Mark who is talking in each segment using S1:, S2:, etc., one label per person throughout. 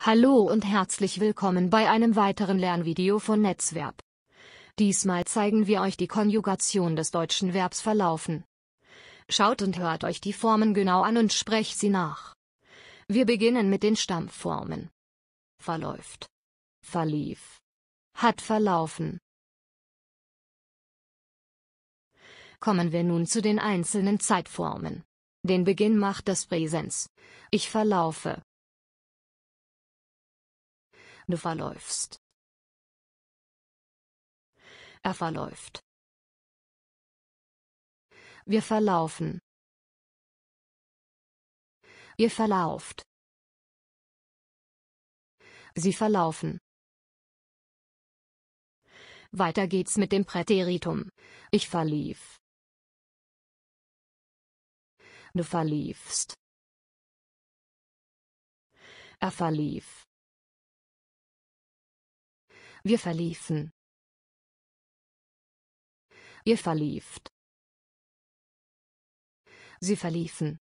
S1: Hallo und herzlich willkommen bei einem weiteren Lernvideo von Netzwerb. Diesmal zeigen wir euch die Konjugation des deutschen Verbs verlaufen. Schaut und hört euch die Formen genau an und sprecht sie nach. Wir beginnen mit den Stammformen. Verläuft. Verlief. Hat verlaufen. Kommen wir nun zu den einzelnen Zeitformen. Den Beginn macht das Präsens. Ich verlaufe.
S2: Du verläufst. Er verläuft. Wir verlaufen. Ihr verlauft. Sie verlaufen. Weiter geht's mit dem Präteritum. Ich verlief. Du verliefst. Er verlief. Wir verliefen. Ihr verlieft. Sie verliefen.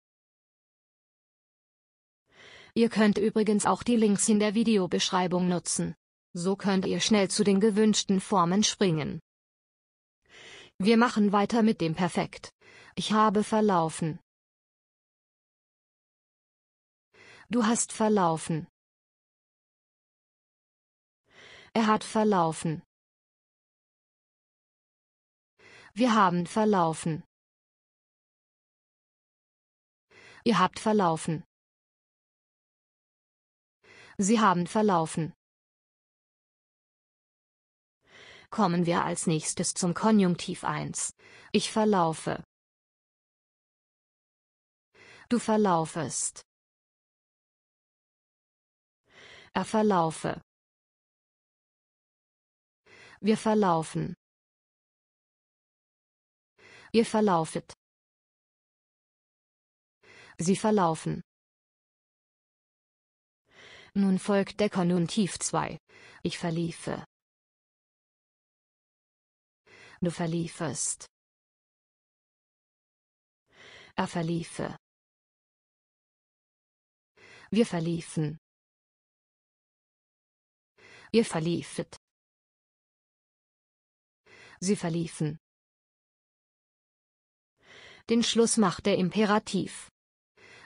S2: Ihr
S1: könnt übrigens auch die Links in der Videobeschreibung nutzen. So könnt ihr schnell zu den gewünschten Formen springen. Wir machen weiter mit dem Perfekt.
S2: Ich habe verlaufen. Du hast verlaufen. Er hat verlaufen. Wir haben verlaufen. Ihr habt verlaufen. Sie haben verlaufen. Kommen wir als nächstes zum Konjunktiv 1. Ich verlaufe. Du verlaufest. Er verlaufe. Wir verlaufen. Ihr verlaufet. Sie verlaufen. Nun folgt der Konjunktiv 2. Ich verliefe. Du verliefest. Er verliefe. Wir verliefen. Ihr verliefet. Sie verliefen. Den Schluss macht der Imperativ.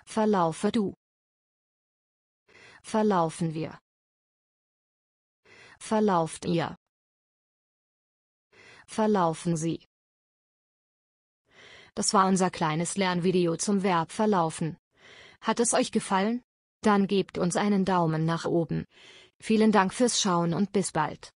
S2: Verlaufe du. Verlaufen wir. Verlauft ihr.
S1: Verlaufen sie. Das war unser kleines Lernvideo zum Verb verlaufen. Hat es euch gefallen? Dann gebt uns einen Daumen nach oben. Vielen Dank fürs Schauen und bis bald.